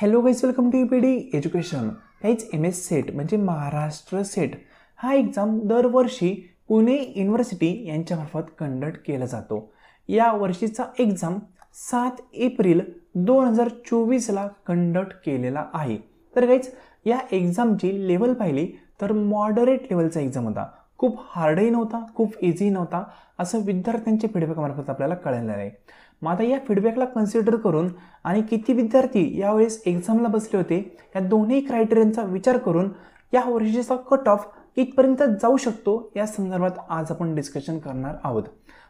hello guys welcome to U P D education काहीच M S SET म्हणजे Maharashtra set हा exam दरवर्षी Pune university यांच्यामार्फत कंडक्ट केला जातो या वर्षीचा एक्झाम सात एप्रिल दोन हजार चोवीसला कंडक्ट केलेला आहे तर काहीच या एक्झामची लेवल पाहिली तर मॉडरेट लेवलचा एक्झाम होता खूप हार्डही नव्हता खूप इझी नव्हता असं विद्यार्थ्यांच्या फीडबॅकमार्फत आपल्याला कळायला आहे मग आता या फीडबॅकला कन्सिडर करून आणि किती विद्यार्थी यावेळेस एक्झामला बसले होते या दोन्ही क्रायटेरियांचा विचार करून या वर्षीचा कट ऑफ कितपर्यंत जाऊ शकतो या संदर्भात आज आपण डिस्कशन करणार आहोत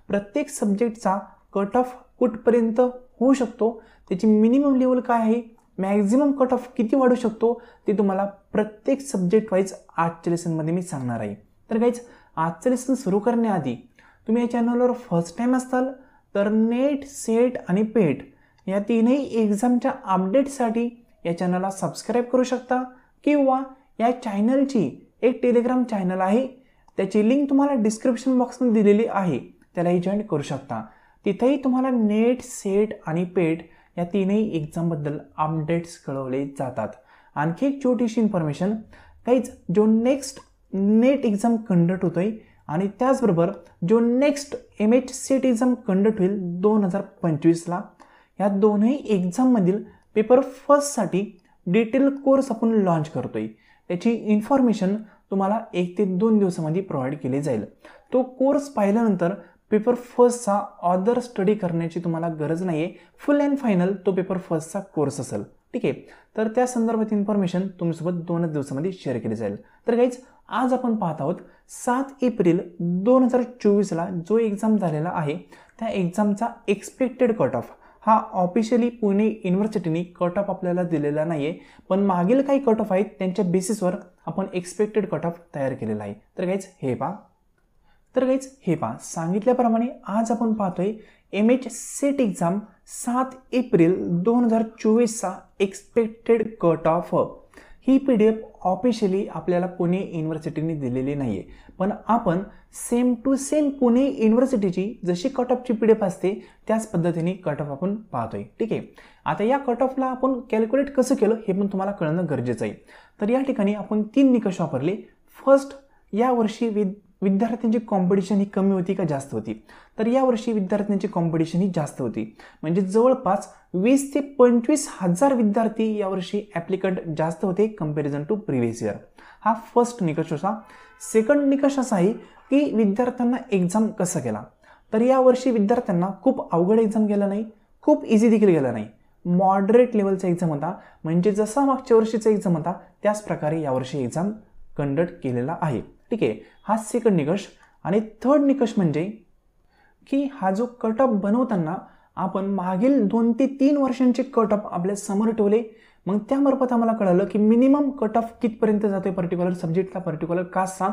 प्रत्येक सब्जेक्टचा कट ऑफ कुठपर्यंत होऊ शकतो त्याची मिनिमम लेवल काय आहे मॅक्झिमम कट ऑफ किती वाढू शकतो ते तुम्हाला प्रत्येक सब्जेक्ट वाईज आजच्या लेसनमध्ये मी सांगणार आहे तर काहीच आजचं लेसन सुरू करण्याआधी तुम्ही या चॅनलवर फर्स्ट टाईम असाल तर नेट सेट आणि पेट या तीनही एक्झामच्या अपडेटसाठी या चॅनलला सबस्क्राईब करू शकता किंवा या चॅनलची एक टेलिग्राम चॅनल आहे त्याची लिंक तुम्हाला डिस्क्रिप्शन बॉक्समध्ये दिलेली आहे त्यालाही जॉईन करू शकता तिथेही तुम्हाला नेट सेट आणि पेट या तीनही एक्झामबद्दल अपडेट्स कळवले जातात आणखी एक छोटीशी इन्फॉर्मेशन काहीच जो नेक्स्ट नेट एक्झाम कंडक्ट होतोय आणि त्याचबरोबर जो next M H SET exam conduct होईल दोन हजार पंचवीसला या दोन्ही एक्झाममधील पेपर फर्स्टसाठी डिटेल कोर्स आपण लॉन्च करतोय त्याची इन्फॉर्मेशन तुम्हाला एक ते दोन दिवसामध्ये प्रोव्हाइड केली जाईल तो कोर्स पाहिल्यानंतर पेपर फर्स्टचा ऑदर स्टडी करण्याची तुम्हाला गरज नाही आहे फुल अँड फायनल तो पेपर फर्स्टचा कोर्स असेल ठीक आहे तर त्या संदर्भात इन्फॉर्मेशन तुमच्यासोबत दोनच दिवसामध्ये शेअर केली जाईल तर काहीच आज आपण पाहत आहोत सात एप्रिल दोन हजार चोवीसला जो एक्झाम झालेला आहे त्या एक्झामचा एक्सपेक्टेड कट ऑफ हा ऑफिशियली पुणे युनिव्हर्सिटीने कट ऑफ आपल्याला दिलेला नाही आहे पण मागील काही कट ऑफ आहेत त्यांच्या बेसिसवर आपण एक्सपेक्टेड कट ऑफ तयार केलेला आहे तर काहीच हे पहा तर काहीच हे पहा सांगितल्याप्रमाणे आज आपण पाहतोय एम एच सेट एक्झाम सात एप्रिल दोन हजार चोवीसचा एक्सपेक्टेड कट ऑफ ही पी डी एफ ऑफिशियली आपल्याला पुणे युनिव्हर्सिटीने दिलेली नाही आहे पण आपण सेम टू सेम पुणे युनिव्हर्सिटीची जशी कट ऑफची पी डी एफ असते त्याच पद्धतीने कट ऑफ आपण पाहतोय ठीक आहे आता या कट ऑफला आपण कॅल्क्युलेट कसं केलं हे पण तुम्हाला कळणं गरजेचं आहे तर या ठिकाणी आपण तीन निकष वापरले फर्स्ट वर्षी विद विद्यार्थ्यांची कॉम्पिटिशन ही कमी होती का जास्त होती तर यावर्षी विद्यार्थ्यांची कॉम्पिटिशन ही जास्त होती म्हणजे जवळपास वीस ते पंचवीस हजार विद्यार्थी यावर्षी ॲप्लिकंट जास्त होते कम्पॅरिझन टू प्रिव्हियस इयर हा फर्स्ट निकष होता सेकंड निकष असा आहे की विद्यार्थ्यांना एक्झाम कसा केला तर यावर्षी विद्यार्थ्यांना खूप अवघड एक्झाम गेला नाही खूप इझी देखील गेला नाही मॉडरेट लेवलचा एक्झाम होता म्हणजे जसा मागच्या वर्षीचा एक्झाम होता त्याच प्रकारे यावर्षी एक्झाम कंडक्ट केलेला आहे ठीक आहे हा सेकंड निकष आणि थर्ड निकष म्हणजे की हा जो कट ऑफ बनवताना आपण मागील दोन ते तीन वर्षांचे कट ऑफ आपल्या समोर ठेवले मग त्यामार्फत आम्हाला कळालं की मिनिमम कट ऑफ कितपर्यंत जातोय पर्टिक्युलर सब्जेक्टला पर्टिक्युलर कास्टचा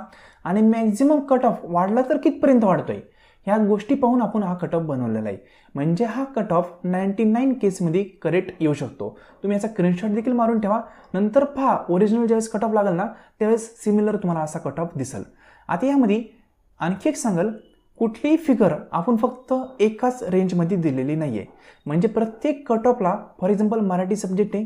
आणि मॅक्झिमम कट ऑफ वाढला तर कितपर्यंत वाढतोय ह्या गोष्टी पाहून आपण हा कट ऑफ बनवलेला आहे म्हणजे हा कट ऑफ नाईन्टी नाईन केसमध्ये करेक्ट येऊ शकतो तुम्ही याचा क्रीनशॉट देखील मारून ठेवा नंतर पहा ओरिजिनल ज्यावेळेस कट ऑफ लागेल ना त्यावेळेस सिमिलर तुम्हाला असा कट ऑफ दिसेल आता यामध्ये आणखी एक सांगाल कुठलीही फिगर आपण फक्त एकाच रेंजमध्ये दिलेली नाही आहे म्हणजे प्रत्येक कट ऑफला फॉर एक्झाम्पल मराठी सब्जेक्ट आहे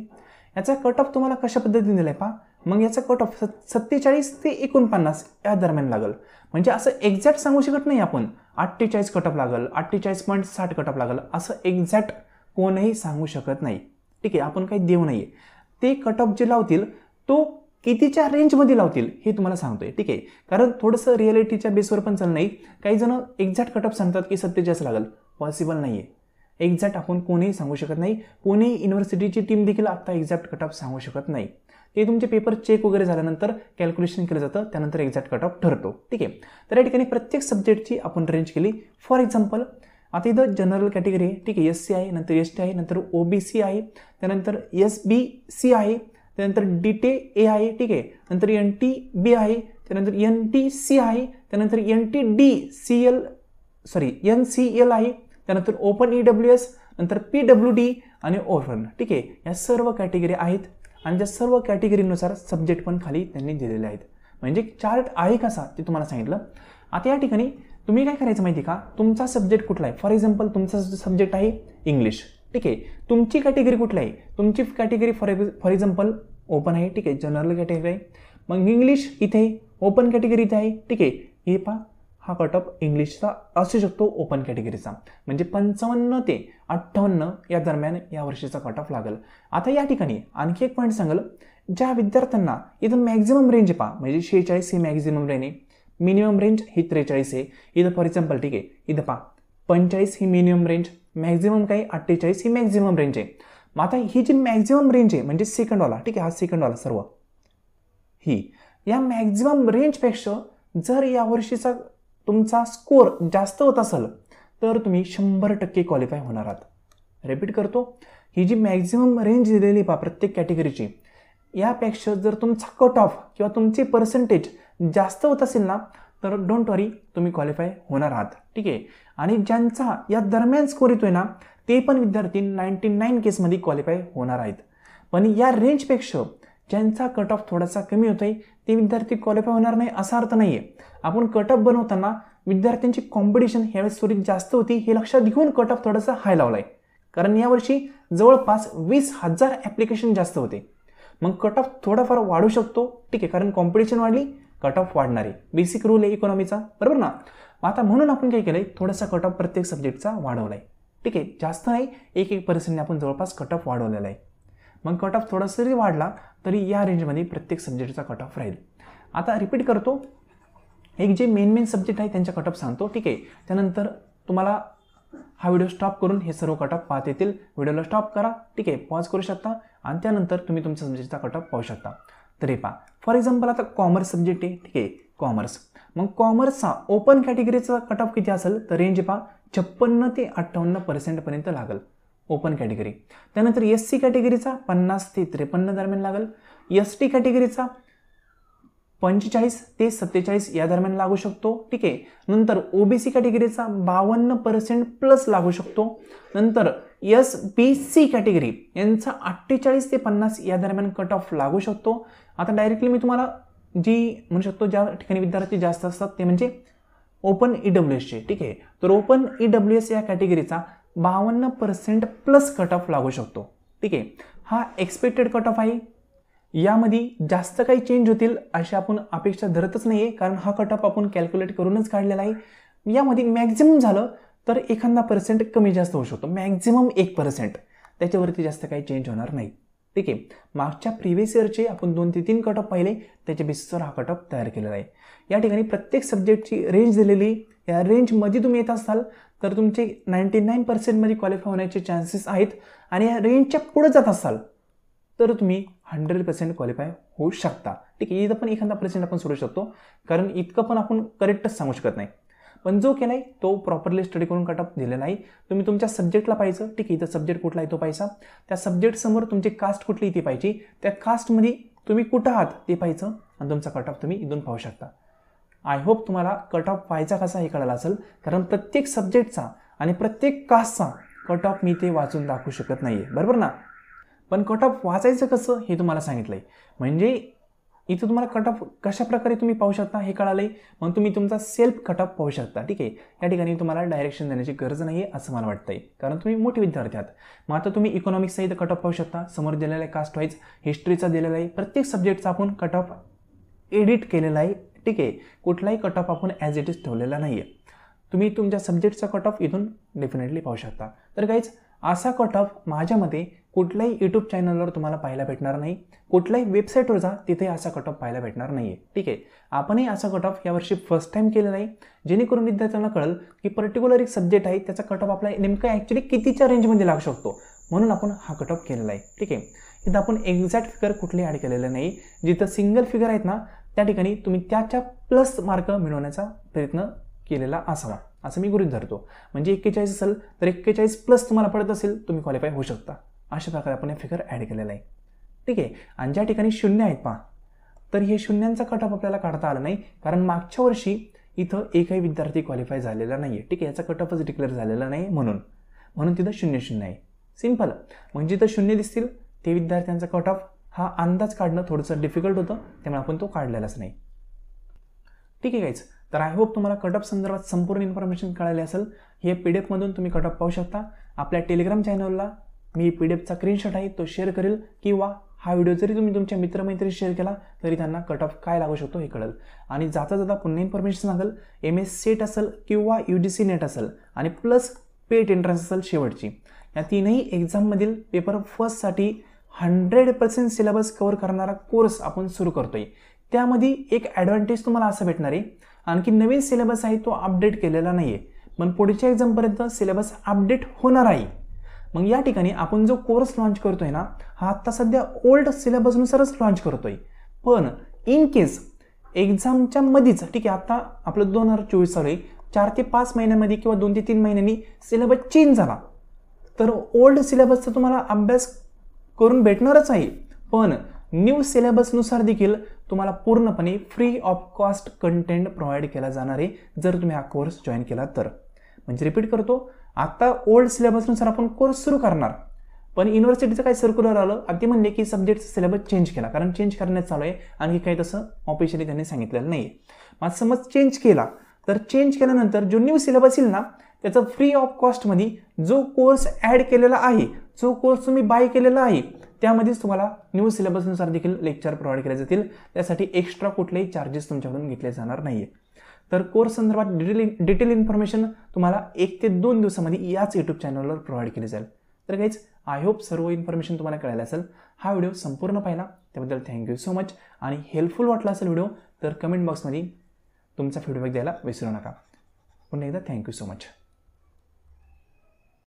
याचा कट ऑफ तुम्हाला कशा पद्धतीने दिला आहे पहा मग याचा कट ऑफ सत्तेचाळीस ते एकोणपन्नास या दरम्यान लागल म्हणजे असं एक्झॅक्ट सांगू शकत नाही आपण अठ्ठेचाळीस कटअप लागल अठ्ठेचाळीस पॉईंट साठ ऑफ लागल असं एक्झॅक्ट कोणही सांगू शकत नाही ठीक आहे आपण काही देऊ नाही ते कट ऑफ जे लावतील तो कितीच्या रेंजमध्ये लावतील हे तुम्हाला सांगतोय ठीक आहे कारण थोडंसं रिॲलिटीच्या बेसवर पण चाललं नाही काही जण एक्झॅक्ट कटअप सांगतात की सत्तेचाळीस लागेल पॉसिबल नाही आहे एक्झॅक्ट आपण कोणीही सांगू शकत नाही कोणीही युनिव्हर्सिटीची टीम देखील आत्ता एक्झॅक्ट कटअप सांगू शकत नाही ते तुमचे पेपर चेक वगैरे झाल्यानंतर कॅल्क्युलेशन केलं जातं त्यानंतर एक्झॅक्ट कट ऑफ ठरतो ठीक आहे तर या ठिकाणी प्रत्येक सब्जेक्टची आपण रेंज केली फॉर एक्झाम्पल आता इथं जनरल कॅटेगरी आहे ठीक आहे एस सी आहे नंतर एस टी आहे नंतर ओ बी सी आहे त्यानंतर एस बी सी आहे त्यानंतर डी टे ए आहे ठीक आहे नंतर एन टी बी आहे त्यानंतर एन टी सी आहे त्यानंतर N T D C L sorry N C L आहे त्यानंतर ओपन ई डब्ल्यू एस नंतर पी डब्ल्यू डी आणि ओरन ठीक आहे या सर्व कॅटेगरी आहेत आणि त्या सर्व कॅटेगरीनुसार सब्जेक्ट पण खाली त्यांनी दिलेले आहेत म्हणजे चार्ट आहे कसा ते तुम्हाला सांगितलं आता या ठिकाणी तुम्ही काय करायचं माहिती का तुमचा सब्जेक्ट कुठला आहे फॉर एक्झाम्पल तुमचा सब्जेक्ट आहे इंग्लिश ठीक आहे तुमची कॅटेगरी कुठली आहे तुमची category for for example open आहे ठीक आहे जनरल कॅटेगरी आहे मग इंग्लिश इथे ओपन कॅटेगरी इथे आहे ठीक आहे हे पहा हा कट ऑफ इंग्लिशचा असू शकतो ओपन कॅटेगरीचा म्हणजे पंचावन्न ते अठ्ठावन्न या दरम्यान या वर्षीचा कट ऑफ लागेल आता या ठिकाणी आणखी एक पॉईंट सांगेल ज्या विद्यार्थ्यांना इथं मॅक्झिमम रेंज पहा म्हणजे शेहेचाळीस ही मॅक्झिमम रेंज आहे मिनिमम रेंज ही त्रेचाळीस आहे इथं फॉर एक्झाम्पल ठीक आहे इथं पहा पंचेचाळीस ही मिनिमम रेंज मॅक्झिमम काही अठ्ठेचाळीस ही मॅक्झिमम रेंज आहे मग आता ही जी मॅक्झिमम रेंज आहे म्हणजे सेकंडवाला ठीक आहे हा सेकंडवाला सर्व ही या मॅक्झिमम रेंजपेक्षा जर या वर्षीचा तुमचा स्कोअर जास्त होत असेल तर तुम्ही शंभर टक्के क्वालिफाय होणार आहात रिपीट करतो ही जी मॅक्झिमम रेंज दिलेली पहा प्रत्येक कॅटेगरीची यापेक्षा जर तुमचा कट ऑफ किंवा तुमचे पर्सेंटेज जास्त होत असेल ना तर डोंट वरी तुम्ही क्वालिफाय होणार आहात ठीक आहे आणि ज्यांचा या दरम्यान स्कोर येतोय ना ते पण विद्यार्थी नाईन्टी नाईन केसमध्ये क्वालिफाय होणार आहेत पण या रेंजपेक्षा ज्यांचा कट ऑफ थोडासा कमी होतोय ते विद्यार्थी क्वालिफाय होणार नाही असा अर्थ नाही आहे आपण कट ऑफ बनवताना विद्यार्थ्यांची कॉम्पिटिशन ह्यावेळेस थोडी जास्त होती हे लक्षात घेऊन कट ऑफ थोडासा हाय लावलाय आहे कारण यावर्षी जवळपास वीस हजार ॲप्लिकेशन जास्त होते मग कट ऑफ थोडाफार वाढू शकतो ठीक आहे कारण कॉम्पिटिशन वाढली कट ऑफ वाढणार आहे बेसिक रूल आहे इकॉनॉमीचा बरोबर ना आता म्हणून आपण काय केलं आहे थोडासा कट ऑफ प्रत्येक सब्जेक्टचा वाढवला आहे ठीक आहे जास्त नाही एक एक पर्सेंटने आपण जवळपास कट ऑफ वाढवलेला आहे मग कट ऑफ थोडासा जरी वाढला तरी या रेंजमध्ये प्रत्येक सब्जेक्टचा कट ऑफ राहील आता रिपीट करतो एक जे मेन मेन सब्जेक्ट आहे त्यांच्या कट ऑफ सांगतो ठीक आहे त्यानंतर तुम्हाला हा व्हिडिओ स्टॉप करून हे सर्व कट ऑफ पाहत येतील व्हिडिओला स्टॉप करा ठीक आहे पॉज करू शकता आणि त्यानंतर तुम्ही तुमच्या सब्जेक्टचा कट ऑफ पाहू शकता तर हे पहा फॉर एक्झाम्पल आता कॉमर्स सब्जेक्ट आहे ठीक आहे कॉमर्स मग कॉमर्सचा ओपन कॅटेगरीचा कट ऑफ किती असेल तर रेंज पहा छप्पन्न ते अठ्ठावन्न पर्सेंटपर्यंत लागेल ओपन कॅटेगरी त्यानंतर एस सी कॅटेगरीचा पन्नास ते त्रेपन्न दरम्यान लागेल एस टी कॅटेगरीचा पंचेचाळीस ते सत्तेचाळीस या दरम्यान लागू शकतो ठीक आहे नंतर ओबीसी कॅटेगरीचा बावन्न पर्सेंट प्लस लागू शकतो नंतर एस बी सी कॅटेगरी यांचा अठ्ठेचाळीस ते पन्नास या दरम्यान कट ऑफ लागू शकतो आता डायरेक्टली मी तुम्हाला जी म्हणू शकतो ज्या ठिकाणी विद्यार्थी जास्त असतात ते म्हणजे ओपन ई e डब्ल्यू एसचे ठीक आहे तर ओपन ई डब्ल्यू एस या कॅटेगरीचा बावन्न पर्सेंट प्लस कट ऑफ लागू शकतो ठीक आहे हा एक्सपेक्टेड कट ऑफ आहे यामध्ये जास्त काही चेंज होतील अशी आपण अपेक्षा धरतच नाही आहे कारण हा कट ऑफ आपण कॅल्क्युलेट करूनच काढलेला आहे यामध्ये मॅक्झिमम झालं तर एखादा पर्सेंट कमी जास्त होऊ शकतो मॅक्झिमम एक पर्सेंट त्याच्यावरती जास्त काही चेंज होणार नाही ठीक आहे मागच्या प्रिव्हियस इयरचे आपण दोन ते तीन कट ऑफ पाहिले त्याच्या बेसिसवर हा कट ऑफ तयार केलेला आहे या ठिकाणी प्रत्येक सब्जेक्टची रेंज दिलेली या रेंजमध्ये तुम्ही येत असाल तर तुमचे नाईंटी नाईन पर्सेंटमध्ये क्वालिफाय होण्याचे चान्सेस आहेत आणि या रेंजच्या पुढे जात असाल तर तुम्ही हंड्रेड पर्सेंट क्वालिफाय होऊ शकता ठीक आहे इथं पण एखादा पर्सेंट आपण सोडू शकतो कारण इतकं पण आपण करेक्टच सांगू शकत नाही पण जो की नाही तो प्रॉपरली स्टडी करून कट ऑफ दिलेला आहे तुम्ही तुमच्या सब्जेक्टला पाहिजे ठीक आहे इथं सब्जेक्ट कुठला आहे तो पाहिजे त्या सब्जेक्टसमोर तुमची कास्ट कुठली इथे पाहिजे त्या कास्टमध्ये तुम्ही कुठं आहात ते पाहिजे आणि तुमचा कट ऑफ तुम्ही इथून पाहू शकता आय होप तुम्हाला कट ऑफ व्हायचा कसा हे कळाला असेल कारण प्रत्येक सब्जेक्टचा आणि प्रत्येक कास्टचा कट ऑफ मी ते वाचून दाखवू शकत नाही आहे बरोबर ना पण कट ऑफ वाचायचं कसं हे तुम्हाला सांगितलं आहे म्हणजे इथं तुम्हाला कट ऑफ कशाप्रकारे तुम्ही पाहू शकता हे कळालं आहे मग तुम्ही तुमचा सेल्फ कट ऑफ पाहू शकता ठीक आहे या ठिकाणी तुम्हाला डायरेक्शन देण्याची गरज नाही आहे असं मला वाटतं आहे कारण तुम्ही मोठे विद्यार्थी आहात मग आता तुम्ही इकॉनॉमिक्सचा इथं कट ऑफ पाहू शकता समोर दिलेला आहे कास्ट वाईज हिस्ट्रीचा दिलेला आहे प्रत्येक सब्जेक्टचा आपण कट ऑफ एडिट केलेला आहे ठीक आहे कुठलाही कट ऑफ आपण ॲज इट इज ठेवलेला नाही आहे तुम्ही तुमच्या सब्जेक्टचा कट ऑफ इथून डेफिनेटली पाहू शकता तर काहीच असा कट ऑफ माझ्यामध्ये कुठल्याही यूट्यूब चॅनलवर तुम्हाला पाहायला भेटणार नाही कुठल्याही वेबसाईटवर जा तिथे असा कट ऑफ पाहायला भेटणार नाही आहे ठीक आहे आपणही असा कट ऑफ यावर्षी फर्स्ट टाईम केलं नाही जेणेकरून विद्यार्थ्यांना कळेल की पर्टिक्युलर एक सब्जेक्ट आहे त्याचा कट ऑफ आपला नेमका ॲक्च्युली कितीच्या रेंजमध्ये लागू शकतो म्हणून आपण हा कट ऑफ केलेला आहे ठीक आहे इथं आपण एक्झॅक्ट फिगर कुठले ॲड केलेलं नाही जिथं सिंगल फिगर आहेत ना त्या ठिकाणी तुम्ही त्याच्या प्लस मार्क मिळवण्याचा प्रयत्न केलेला असावा असं मी गृहित धरतो म्हणजे एक्केचाळीस असेल तर एक्केचाळीस प्लस तुम्हाला पडत असेल तुम्ही क्वालिफाय होऊ शकता अशा प्रकारे आपण हे फिगर ॲड केलेलं आहे ठीक आहे आणि ज्या ठिकाणी शून्य आहेत पहा तर हे शून्यांचा ऑफ आपल्याला काढता आला नाही कारण मागच्या वर्षी इथं एकही विद्यार्थी क्वालिफाय झालेला नाही आहे ठीक आहे याचा कट ऑफच डिक्लेअर झालेला नाही म्हणून म्हणून तिथं शून्य शून्य आहे सिम्पल म्हणजे जिथं शून्य दिसतील ते विद्यार्थ्यांचा कट ऑफ हा अंदाज काढणं थोडंसं डिफिकल्ट होतं त्यामुळे आपण तो काढलेलाच नाही ठीक आहे काहीच तर आय होप तुम्हाला कटअप संदर्भात संपूर्ण इन्फॉर्मेशन कळाली असेल हे पी डी एफमधून तुम्ही कटअप पाहू शकता आपल्या टेलिग्राम चॅनलला मी पी डी एफचा स्क्रीनशॉट आहे तो शेअर करेल किंवा हा व्हिडिओ जरी तुम्ही तुमच्या मित्रमैत्री शेअर केला तरी त्यांना कट ऑफ काय लागू शकतो हे कळेल आणि जाता जाता पुन्हा इन्फॉर्मेशन सांगेल एम एस सेट असेल किंवा यू डी सी नेट असेल आणि प्लस पेट एंट्रन्स असेल शेवटची या तीनही एक्झाममधील पेपर फर्स्टसाठी हंड्रेड पर्सेंट सिलेबस कवर करणारा कोर्स आपण सुरू करतोय त्यामध्ये एक ॲडव्हान्टेज तुम्हाला असं भेटणार आहे आणखी नवीन सिलेबस आहे तो अपडेट केलेला नाही आहे पण पुढच्या एक्झामपर्यंत सिलेबस अपडेट होणार आहे मग या ठिकाणी आपण जो कोर्स लॉन्च करतोय ना हा आत्ता सध्या ओल्ड सिलेबसनुसारच लॉन्च करतोय पण इन केस एक्झामच्या मधीच ठीक आहे आत्ता आपलं दोन हजार चोवीस चालू आहे चार ते पाच महिन्यामध्ये किंवा दोन ते तीन महिन्यांनी सिलेबस चेंज झाला तर ओल्ड सिलेबसचा तुम्हाला अभ्यास करून भेटणारच आहे पण न्यू सिलेबसनुसार देखील तुम्हाला पूर्णपणे free of cost content provide केला जाणार आहे जर तुम्ही हा कोर्स जॉईन केला तर म्हणजे रिपीट करतो आत्ता ओल्ड सिलेबसनुसार आपण कोर्स सुरू करणार पण युनिव्हर्सिटीचं काय सर्क्युलर आलं अगदी ते म्हणले की सब्जेक्टचा सिलेबस चेंज केला कारण चेंज करण्यात चालू आहे आणखी काही तसं ऑफिशियली त्यांनी सांगितलेलं नाही आहे मग समज चेंज केला तर चेंज केल्यानंतर जो न्यू सिलेबस येईल ना त्याचं फ्री ऑफ कॉस्टमध्ये जो कोर्स ॲड केलेला आहे जो कोर्स तुम्ही बाय केलेला आहे त्यामध्येच तुम्हाला न्यू सिलेबसनुसार देखील लेक्चर प्रोव्हाइड केले जातील त्यासाठी एक्स्ट्रा कुठलेही चार्जेस तुमच्याकडून घेतले जाणार नाही तर कोर्स संदर्भात डिटेल डिटेल इन्फॉर्मेशन तुम्हाला एक ते दोन दिवसामध्ये याच यूट्यूब चॅनलवर प्रोव्हाइड केली जाईल तर काहीच आय होप सर्व इन्फॉर्मेशन तुम्हाला कळायला असेल हा व्हिडिओ संपूर्ण पाहिला त्याबद्दल थँक्यू सो मच आणि हेल्पफुल वाटला असेल व्हिडिओ तर कमेंट बॉक्समध्ये तुमचा फीडबॅक द्यायला विसरू नका पुन्हा एकदा थँक्यू सो मच